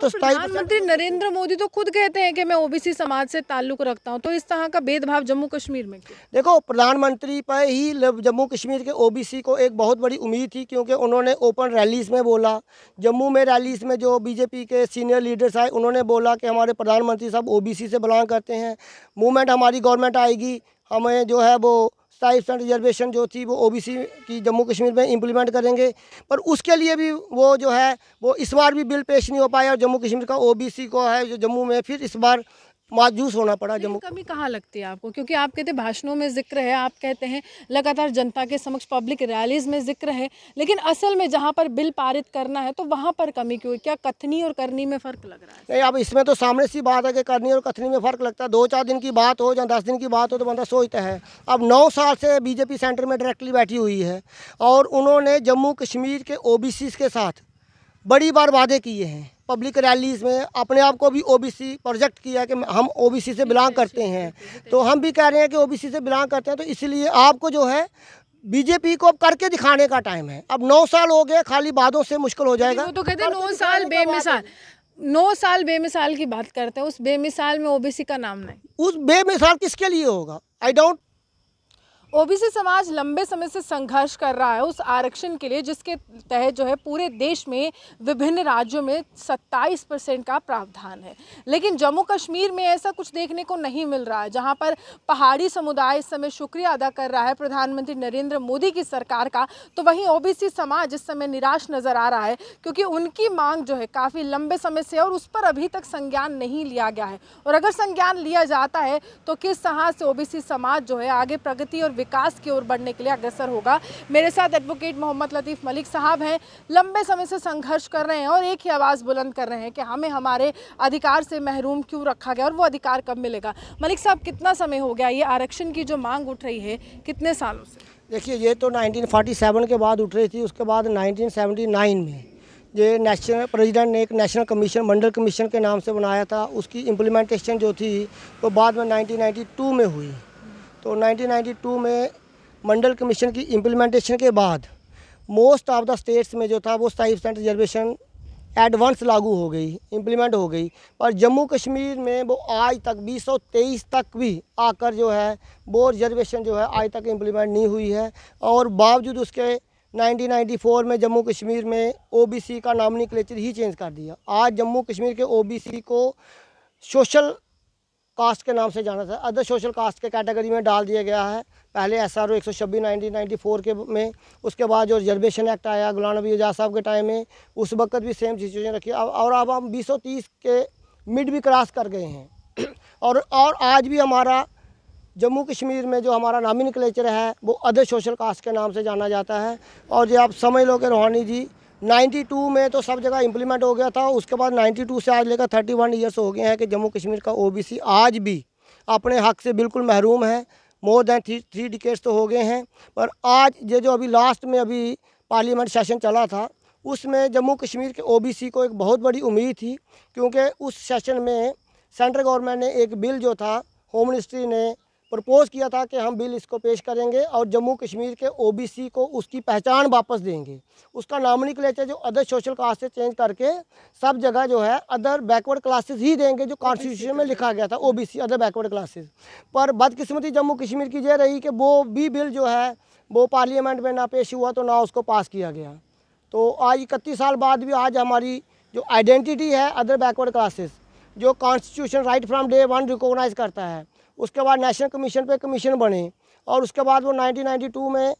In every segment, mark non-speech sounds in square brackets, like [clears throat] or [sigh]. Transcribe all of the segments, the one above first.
तो प्रधानमंत्री नरेंद्र मोदी तो खुद कहते हैं कि मैं ओबीसी समाज से ताल्लुक रखता हूँ तो इस तरह का भेदभाव जम्मू कश्मीर में देखो प्रधानमंत्री पर ही जम्मू कश्मीर के ओबीसी को एक बहुत बड़ी उम्मीद थी क्योंकि उन्होंने ओपन रैलीस में बोला जम्मू में रैलीस में जो बीजेपी के सीनियर लीडर्स आए उन्होंने बोला कि हमारे प्रधानमंत्री साहब ओ से बिलोंग करते हैं मूवमेंट हमारी गवर्नमेंट आएगी हमें जो है वो टाइप एंड रिजर्वेशन जो थी वो ओबीसी की जम्मू कश्मीर में इम्प्लीमेंट करेंगे पर उसके लिए भी वो जो है वो इस बार भी बिल पेश नहीं हो पाया और जम्मू कश्मीर का ओबीसी को है जो जम्मू में फिर इस बार माजूस होना पड़ा जम्मू कमी कहाँ लगती है आपको क्योंकि आप कहते तो भाषणों में जिक्र है आप कहते हैं लगातार जनता के समक्ष पब्लिक रैलीज में जिक्र है लेकिन असल में जहाँ पर बिल पारित करना है तो वहाँ पर कमी क्यों क्या कथनी और करनी में फ़र्क लग रहा है नहीं अब इसमें तो सामने सी बात है कि करनी और कथनी में फ़र्क लगता है दो चार दिन की बात हो या दस दिन की बात हो तो बंदा सोचता है अब नौ साल से बीजेपी सेंटर में डायरेक्टली बैठी हुई है और उन्होंने जम्मू कश्मीर के ओ के साथ बड़ी बार वादे किए हैं पब्लिक रैलीज में अपने आप को भी ओबीसी प्रोजेक्ट किया कि हम ओबीसी से बिलोंग करते हैं तो हम भी कह रहे हैं कि ओबीसी से बिलोंग करते हैं तो इसलिए आपको जो है बीजेपी को अब करके दिखाने का टाइम है अब नौ साल हो गए खाली बातों से मुश्किल हो जाएगा तो कहते हैं नौ साल बेमिसाल नौ साल बेमिसाल की बात करते हैं उस बेमिसाल में ओबीसी का नाम नहीं उस बेमिसाल किसके लिए होगा आई डोंट ओबीसी समाज लंबे समय से संघर्ष कर रहा है उस आरक्षण के लिए जिसके तहत जो है पूरे देश में विभिन्न राज्यों में 27 परसेंट का प्रावधान है लेकिन जम्मू कश्मीर में ऐसा कुछ देखने को नहीं मिल रहा है जहां पर पहाड़ी समुदाय इस समय शुक्रिया अदा कर रहा है प्रधानमंत्री नरेंद्र मोदी की सरकार का तो वहीं ओ समाज इस समय निराश नज़र आ रहा है क्योंकि उनकी मांग जो है काफ़ी लंबे समय से और उस पर अभी तक संज्ञान नहीं लिया गया है और अगर संज्ञान लिया जाता है तो किस तरह से ओ समाज जो है आगे प्रगति और विकास की ओर बढ़ने के लिए अग्रसर होगा मेरे साथ एडवोकेट मोहम्मद लतीफ़ मलिक साहब हैं लंबे समय से संघर्ष कर रहे हैं और एक ही आवाज़ बुलंद कर रहे हैं कि हमें हमारे अधिकार से महरूम क्यों रखा गया और वो अधिकार कब मिलेगा मलिक साहब कितना समय हो गया ये आरक्षण की जो मांग उठ रही है कितने सालों से देखिए ये तो 1947 के बाद उठ रही थी उसके बाद 1979 में ये नेशनल प्रेसिडेंट ने एक नेशनल कमीशन मंडल कमीशन के नाम से बनाया था उसकी इम्प्लीमेंटेशन जो थी वो बाद में 1992 में हुई तो 1992 में मंडल कमीशन की इम्प्लीमेंटेशन के बाद मोस्ट ऑफ द स्टेट्स में जो था वो साइव सेंट रिजर्वेशन एडवांस लागू हो गई इम्प्लीमेंट हो गई पर जम्मू कश्मीर में वो आज तक 2023 तक भी आकर जो है वो रिजर्वेशन जो है आज तक इम्प्लीमेंट नहीं हुई है और बावजूद उसके 1994 में जम्मू कश्मीर में ओबीसी का नामनी क्लेचर तो ही चेंज कर दिया आज जम्मू कश्मीर के ओबीसी को सोशल कास्ट के नाम से जाना था अदर सोशल कास्ट के कैटेगरी में डाल दिया गया है पहले एस आर ओ एक सौ छब्बीस नाइनटीन नाइन्टी फोर के में उसके बाद जो रिजर्वेशन एक्ट आया गुलाम नबी आजाद साहब के टाइम में उस वक्त भी सेम सिचुएशन रखी अब और अब हम बीस के मिड भी क्रॉस कर गए हैं [clears throat] और और आज भी हमारा जम्मू कश्मीर में जो हमारा नामिन निकलेचर है वो अदर सोशल कास्ट के नाम से जाना जाता है और ये आप समझ लो कि रोहानी जी 92 में तो सब जगह इम्प्लीमेंट हो गया था उसके बाद 92 से आज लेकर 31 ईयर्स हो गए हैं कि जम्मू कश्मीर का ओबीसी आज भी अपने हक से बिल्कुल महरूम है more than three three decades तो हो गए हैं पर आज ये जो अभी लास्ट में अभी पार्लियामेंट सेशन चला था उसमें जम्मू कश्मीर के ओबीसी को एक बहुत बड़ी उम्मीद थी क्योंकि उस सेशन में सेंट्रल गवर्नमेंट ने एक बिल जो था होम मिनिस्ट्री ने प्रपोज किया था कि हम बिल इसको पेश करेंगे और जम्मू कश्मीर के ओबीसी को उसकी पहचान वापस देंगे उसका नाम नॉमिनिक्लेचर जो अदर सोशल कास्ट से चेंज करके सब जगह जो है अदर बैकवर्ड क्लासेस ही देंगे जो कॉन्स्टिट्यूशन में लिखा गया था ओबीसी अदर बैकवर्ड क्लासेस पर बदकिस्मती जम्मू कश्मीर की यह रही कि वो भी बिल जो है वो पार्लियामेंट में ना पेश हुआ तो ना उसको पास किया गया तो आज इकतीस साल बाद भी आज हमारी जो आइडेंटिटी है अदर बैकवर्ड क्लासेस जो constitution right from day one recognise करता है उसके बाद नेशनल कमीशन पे कमीशन बने और उसके बाद वो 1992 में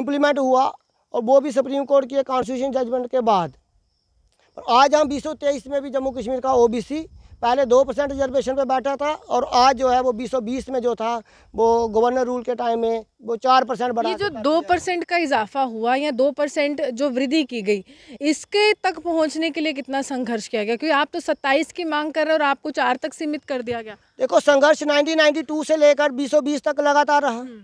इम्प्लीमेंट हुआ और वो भी सुप्रीम कोर्ट के कॉन्स्टिट्यूशन जजमेंट के बाद और आज हम बीस में भी जम्मू कश्मीर का ओबीसी पहले दो परसेंट रिजर्वेशन पे बैठा था और आज जो है वो बीस में जो था वो गवर्नर रूल के टाइम में वो चार परसेंट बढ़ा जो दो परसेंट का इजाफा हुआ या दो परसेंट जो वृद्धि की गई इसके तक पहुंचने के लिए कितना संघर्ष किया गया क्योंकि आप तो 27 की मांग कर रहे हैं और आपको चार तक सीमित कर दिया गया देखो संघर्ष नाइनटीन से लेकर बीसो तक लगातार रहा हम्म।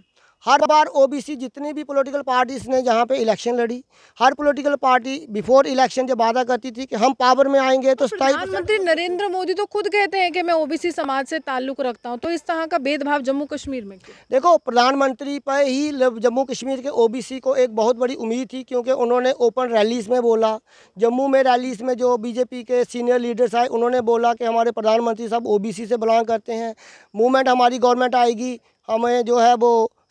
हर बार ओबीसी जितनी भी पॉलिटिकल पार्टीज ने जहाँ पे इलेक्शन लड़ी हर पॉलिटिकल पार्टी बिफोर इलेक्शन जब वादा करती थी कि हम पावर में आएंगे तो प्रधानमंत्री नरेंद्र मोदी तो खुद कहते हैं कि मैं ओबीसी समाज से ताल्लुक रखता हूँ तो इस तरह का भेदभाव जम्मू कश्मीर में देखो प्रधानमंत्री पर ही जम्मू कश्मीर के ओ को एक बहुत बड़ी उम्मीद थी क्योंकि उन्होंने ओपन रैलीज में बोला जम्मू में रैलीज में जो बीजेपी के सीनियर लीडर्स आए उन्होंने बोला कि हमारे प्रधानमंत्री साहब ओ से बिलोंग करते हैं मूवमेंट हमारी गवर्नमेंट आएगी हमें जो है वो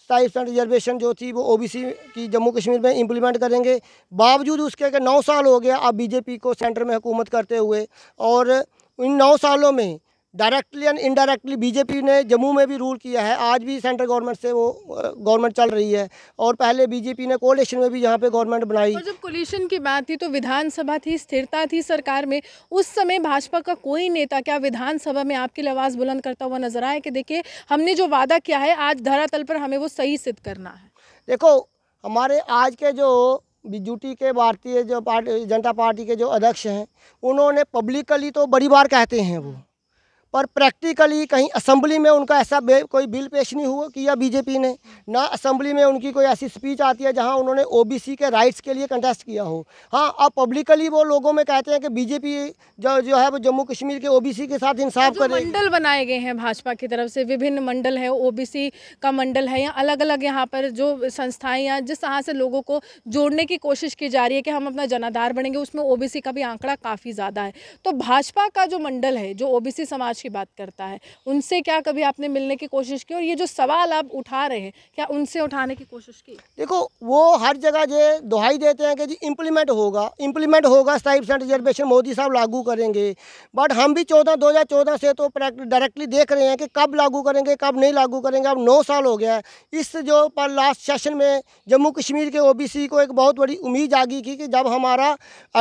टाइप्स एंड रिजर्वेशन जो थी वो ओबीसी की जम्मू कश्मीर में इम्प्लीमेंट करेंगे बावजूद उसके कि नौ साल हो गया अब बीजेपी को सेंटर में हुकूमत करते हुए और इन नौ सालों में डायरेक्टली एंड इनडायरेक्टली बीजेपी ने जम्मू में भी रूल किया है आज भी सेंट्रल गवर्नमेंट से वो गवर्नमेंट चल रही है और पहले बीजेपी ने कोलेशन में भी यहाँ पे गवर्नमेंट बनाई और जब कोलेशन की बात थी तो विधानसभा थी स्थिरता थी सरकार में उस समय भाजपा का कोई नेता क्या विधानसभा में आपकी आवाज बुलंद करता हुआ नजर आया कि देखिए हमने जो वादा किया है आज धरातल पर हमें वो सही सिद्ध करना है देखो हमारे आज के जो बीजूटी के भारतीय जो पार्टी जनता पार्टी के जो अध्यक्ष हैं उन्होंने पब्लिकली तो बड़ी बार कहते हैं वो और प्रैक्टिकली कहीं असेंबली में उनका ऐसा कोई बिल पेश नहीं हुआ किया बीजेपी ने ना असेंबली में उनकी कोई ऐसी स्पीच आती है जहां उन्होंने ओबीसी के राइट्स के लिए कंटेस्ट किया हो हाँ अब पब्लिकली वो लोगों में कहते हैं कि बीजेपी जो जो है वो जम्मू कश्मीर के ओबीसी के साथ इंसाफ कर मंडल बनाए गए हैं भाजपा की तरफ से विभिन्न मंडल है ओबीसी का मंडल है या अलग अलग यहाँ पर जो संस्थाएं या जिस तरह से लोगों को जोड़ने की कोशिश की जा रही है कि हम अपना जनाधार बनेंगे उसमें ओबीसी का भी आंकड़ा काफ़ी ज़्यादा है तो भाजपा का जो मंडल है जो ओबीसी समाज अच्छी बात करता है उनसे क्या कभी आपने मिलने की कोशिश की और ये जो सवाल आप उठा रहे हैं क्या उनसे उठाने की कोशिश की देखो वो हर जगह ये दुहाई देते हैं कि जी इम्प्लीमेंट होगा इम्प्लीमेंट होगा स्थाई परसेंट रिजर्वेशन मोदी साहब लागू करेंगे बट हम भी चौदह दो से तो डायरेक्टली देख रहे हैं कि कब लागू करेंगे कब नहीं लागू करेंगे अब नौ साल हो गया है इस जो पर लास्ट सेशन में जम्मू कश्मीर के ओबीसी को एक बहुत बड़ी उम्मीद जागी थी कि जब हमारा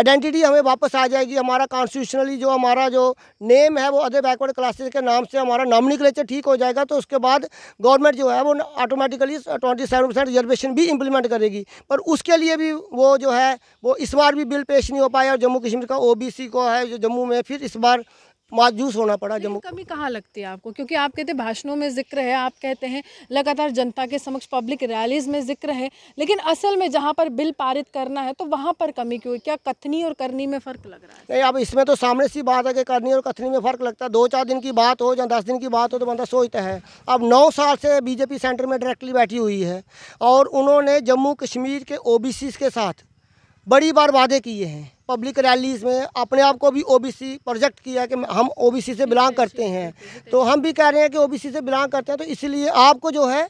आइडेंटिटी हमें वापस आ जाएगी हमारा कॉन्स्टिट्यूशनली जो हमारा जो नेम है वो अदर बैकवर्ड अपर क्लासेस के नाम से हमारा नाम क्लेचर ठीक हो जाएगा तो उसके बाद गवर्नमेंट जो है वो automatically twenty seven percent reservation भी इम्प्लीमेंट करेगी पर उसके लिए भी वो जो है वो इस बार भी बिल पेश नहीं हो पाया और जम्मू कश्मीर का ओ को है जो जम्मू में फिर इस बार माजूस होना पड़ा तो जम्मू कमी कहाँ लगती है आपको क्योंकि आप कहते तो भाषणों में जिक्र है आप कहते हैं लगातार जनता के समक्ष पब्लिक रैलीज में जिक्र है लेकिन असल में जहाँ पर बिल पारित करना है तो वहाँ पर कमी क्यों क्या कथनी और करनी में फ़र्क लग रहा है नहीं अब इसमें तो सामने सी बात है कि करनी और कथनी में फ़र्क लगता है दो चार दिन की बात हो या दस दिन की बात हो तो बंदा सोचता है अब नौ साल से बीजेपी सेंटर में डायरेक्टली बैठी हुई है और उन्होंने जम्मू कश्मीर के ओ के साथ बड़ी बार वादे किए हैं पब्लिक रैलीज में अपने आप को भी ओबीसी प्रोजेक्ट किया है कि हम ओबीसी से बिलोंग करते हैं तो हम भी कह रहे हैं कि ओबीसी से बिलोंग करते हैं तो इसलिए आपको जो है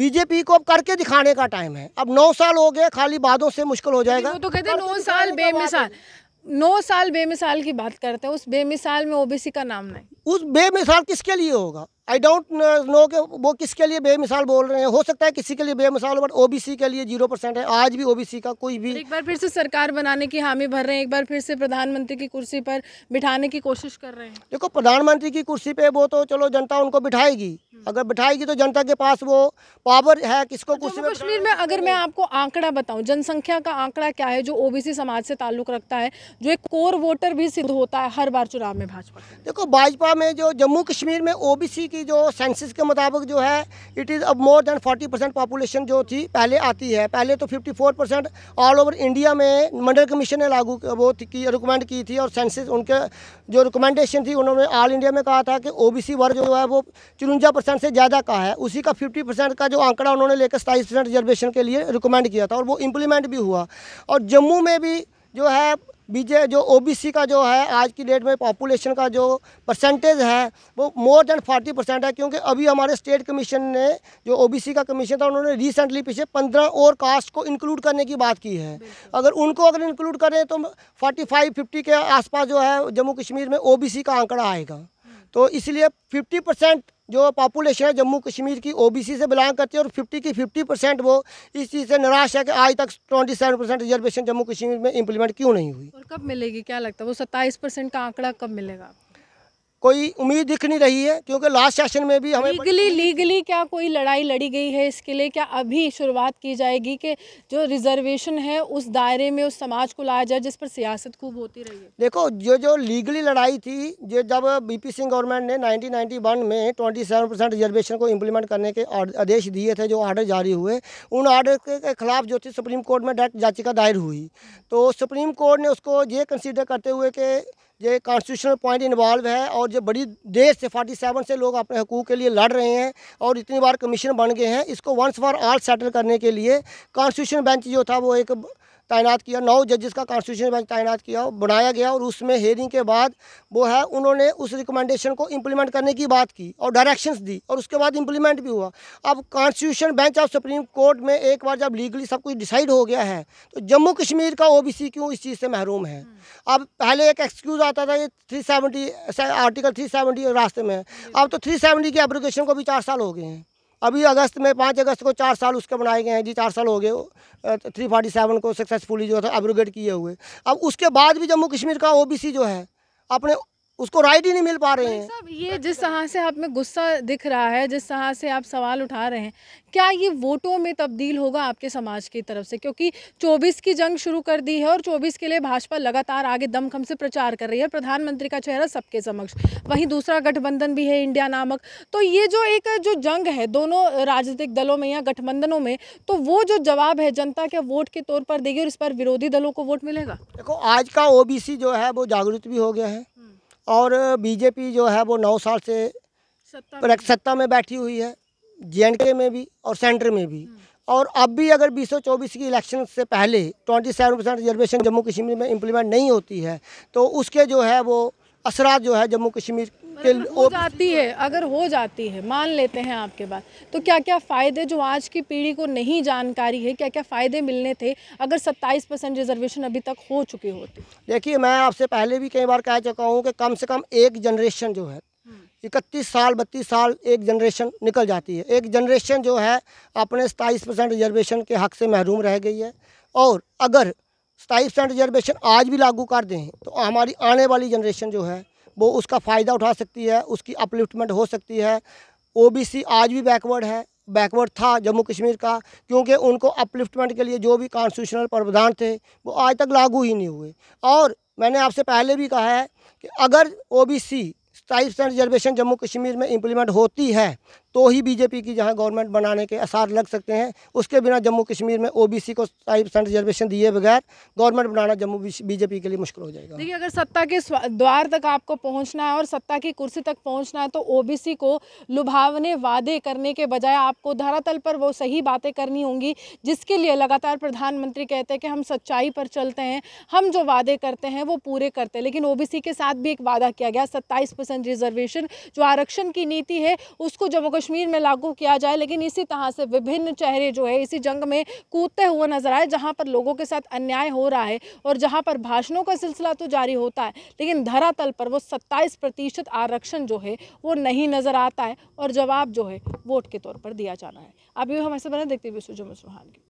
बीजेपी को अब करके दिखाने का टाइम है अब नौ साल हो गए खाली बादों से मुश्किल हो जाएगा तो कहते हैं नौ साल बेमिसाल नौ साल बेमिसाल की बात करते हैं उस बेमिसाल में ओबीसी का नाम नहीं उस बेमिसाल किसके लिए होगा आई डोंट नो के वो किसके लिए बेमिसाल बोल रहे हैं हो सकता है किसी के लिए बेमिसाल बट ओबीसी के लिए जीरो परसेंट है आज भी ओबीसी का कोई भी एक बार फिर से सरकार बनाने की हामी भर रहे हैं एक बार फिर से प्रधानमंत्री की कुर्सी पर बिठाने की कोशिश कर रहे हैं देखो प्रधानमंत्री की कुर्सी पर वो तो चलो जनता उनको बिठाएगी अगर बैठाएगी तो जनता के पास वो पावर है किसको कुछ कश्मीर में अगर मैं आपको आंकड़ा बताऊं जनसंख्या का आंकड़ा क्या है जो ओबीसी समाज से ताल्लुक रखता है जो एक कोर वोटर भी सिद्ध होता है हर बार चुनाव में भाजपा देखो भाजपा में जो जम्मू कश्मीर में ओबीसी की जो सेंसिस के मुताबिक जो है इट इज़ अब more than forty percent population जो थी पहले आती है पहले तो fifty four percent all over India में मंडल कमीशन ने लागू वो की रिकमेंड की थी और सेंसिस उनके जो रिकमेंडेशन थी उन्होंने ऑल इंडिया में कहा था कि ओ वर्ग जो है वो चुरुंजा परसेंट परसेंट से ज़्यादा का है उसी का फिफ्टी परसेंट का जो आंकड़ा उन्होंने लेकर सताईस परसेंट रिजर्वेशन के लिए रिकमेंड किया था और वो इम्प्लीमेंट भी हुआ और जम्मू में भी जो है बीजे जो ओबीसी का जो है आज की डेट में पॉपुलेशन का जो परसेंटेज है वो मोर देन फोर्टी परसेंट है क्योंकि अभी हमारे स्टेट कमीशन ने जो ओबीसी का कमीशन था उन्होंने रिसेंटली पीछे पंद्रह और कास्ट को इंक्लूड करने की बात की है अगर उनको अगर इंक्लूड करें तो फोर्टी फाइव फिफ्टी के आसपास जो है जम्मू कश्मीर में ओ का आंकड़ा आएगा तो इसलिए फिफ्टी परसेंट जो पॉपुलेशन है जम्मू कश्मीर की ओबीसी से बिलोंग करती है और 50 की 50 परसेंट वो इस चीज़ से निराश है कि आज तक 27 परसेंट रिजर्वेशन जम्मू कश्मीर में इम्प्लीमेंट क्यों नहीं हुई और कब मिलेगी क्या लगता है वो 27 परसेंट का आंकड़ा कब मिलेगा कोई उम्मीद दिख नहीं रही है क्योंकि लास्ट सेशन में भी हमें लीगली लीगली क्या कोई लड़ाई लड़ी गई है इसके लिए क्या अभी शुरुआत की जाएगी कि जो रिजर्वेशन है उस दायरे में उस समाज को लाया जाए जिस पर सियासत खूब होती रही है देखो जो जो लीगली लड़ाई थी जो जब बीपी सिंह गवर्नमेंट ने 1991 में 27 परसेंट रिजर्वेशन को इम्प्लीमेंट करने के आदेश दिए थे जो ऑर्डर जारी हुए उन ऑर्डर के खिलाफ जो थी सुप्रीम कोर्ट में डायरेक्ट याचिका दायर हुई तो सुप्रीम कोर्ट ने उसको ये कंसिडर करते हुए कि ये कॉन्स्टिट्यूशनल पॉइंट इन्वॉल्व है और ये बड़ी देर से फोर्टी सेवन से लोग अपने हकूक़ के लिए लड़ रहे हैं और इतनी बार कमीशन बन गए हैं इसको वंस फॉर ऑल सेटल करने के लिए कॉन्स्टिट्यूशन बेंच जो था वो एक तैनात किया नौ जजेस का कॉन्स्टिट्यूशन बेंच तैनात किया बनाया गया और उसमें हेयरिंग के बाद वो है उन्होंने उस रिकमेंडेशन को इम्प्लीमेंट करने की बात की और डायरेक्शंस दी और उसके बाद इम्प्लीमेंट भी हुआ अब constitution bench of supreme court में एक बार जब लीगली सब कुछ डिसाइड हो गया है तो जम्मू कश्मीर का ओ क्यों इस चीज़ से महरूम है हम्म। अब पहले एक एक्सक्यूज़ आता था ये थ्री आर्टिकल थ्री रास्ते में अब तो थ्री की एप्लीकेशन को भी चार साल हो गए हैं अभी अगस्त में पाँच अगस्त को चार साल उसके बनाए गए हैं जी चार साल हो गए थ्री फोर्टी सेवन को सक्सेसफुली जो था अब्रोगेट किए हुए अब उसके बाद भी जम्मू कश्मीर का ओबीसी जो है अपने उसको राइट ही नहीं मिल पा रहे हैं ये जिस तरह से आप में गुस्सा दिख रहा है जिस तरह से आप सवाल उठा रहे हैं क्या ये वोटों में तब्दील होगा आपके समाज की तरफ से क्योंकि 24 की जंग शुरू कर दी है और 24 के लिए भाजपा लगातार आगे दमखम से प्रचार कर रही है प्रधानमंत्री का चेहरा सबके समक्ष वहीं दूसरा गठबंधन भी है इंडिया नामक तो ये जो एक जो जंग है दोनों राजनीतिक दलों में या गठबंधनों में तो वो जो जवाब है जनता के वोट के तौर पर देगी और इस पर विरोधी दलों को वोट मिलेगा देखो आज का ओ जो है वो जागरूक भी हो गया है और बीजेपी जो है वो नौ साल से सत्ता, में बैठी हुई है जे में भी और सेंटर में भी हम्म। और अब भी अगर 2024 की इलेक्शन से पहले 27 परसेंट रिजर्वेशन जम्मू कश्मीर में इम्प्लीमेंट नहीं होती है तो उसके जो है वो असरा जो है जम्मू कश्मीर के हो जाती है अगर हो जाती है मान लेते हैं आपके बात तो क्या क्या फ़ायदे जो आज की पीढ़ी को नहीं जानकारी है क्या क्या फ़ायदे मिलने थे अगर 27 परसेंट रिजर्वेशन अभी तक हो चुके होते देखिए मैं आपसे पहले भी कई बार कह चुका हूँ कि कम से कम एक जनरेशन जो है हम्म। इकतीस साल बत्तीस साल एक जनरेशन निकल जाती है एक जनरेशन जो है अपने सताईस परसेंट रिजर्वेशन के हक़ से महरूम रह गई है और अगर सताईस परसेंट रिजर्वेशन आज भी लागू कर दें तो हमारी आने वाली जनरेशन जो है वो उसका फ़ायदा उठा सकती है उसकी अपलिफ्टमेंट हो सकती है ओबीसी आज भी बैकवर्ड है बैकवर्ड था जम्मू कश्मीर का क्योंकि उनको अपलिफ्टमेंट के लिए जो भी कॉन्स्टिट्यूशनल प्रावधान थे वो आज तक लागू ही नहीं हुए और मैंने आपसे पहले भी कहा है कि अगर O B percent reservation Jammu Kashmir में इम्प्लीमेंट होती है तो ही बीजेपी की जहाँ गवर्नमेंट बनाने के आसार लग सकते हैं उसके बिना जम्मू कश्मीर में ओबीसी को फाइव परसेंट रिजर्वेशन दिए बगैर गवर्नमेंट बनाना जम्मू बीजेपी के लिए मुश्किल हो जाएगा देखिए अगर सत्ता के द्वार तक आपको पहुँचना है और सत्ता की कुर्सी तक पहुँचना है तो ओ को लुभावने वादे करने के बजाय आपको धरातल पर वो सही बातें करनी होंगी जिसके लिए लगातार प्रधानमंत्री कहते हैं कि हम सच्चाई पर चलते हैं हम जो वादे करते हैं वो पूरे करते हैं लेकिन ओबीसी के साथ भी एक वादा किया गया सत्ताईस रिजर्वेशन जो आरक्षण की नीति है उसको जम्मू कश्मीर में लागू किया जाए लेकिन इसी तरह से विभिन्न चेहरे जो है इसी जंग में कूदते हुए नजर आए जहाँ पर लोगों के साथ अन्याय हो रहा है और जहाँ पर भाषणों का सिलसिला तो जारी होता है लेकिन धरातल पर वो सत्ताईस प्रतिशत आरक्षण जो है वो नहीं नज़र आता है और जवाब जो है वोट के तौर पर दिया जाना है अभी ये हमारे साथ बने देखते हुए सुजो सुहान की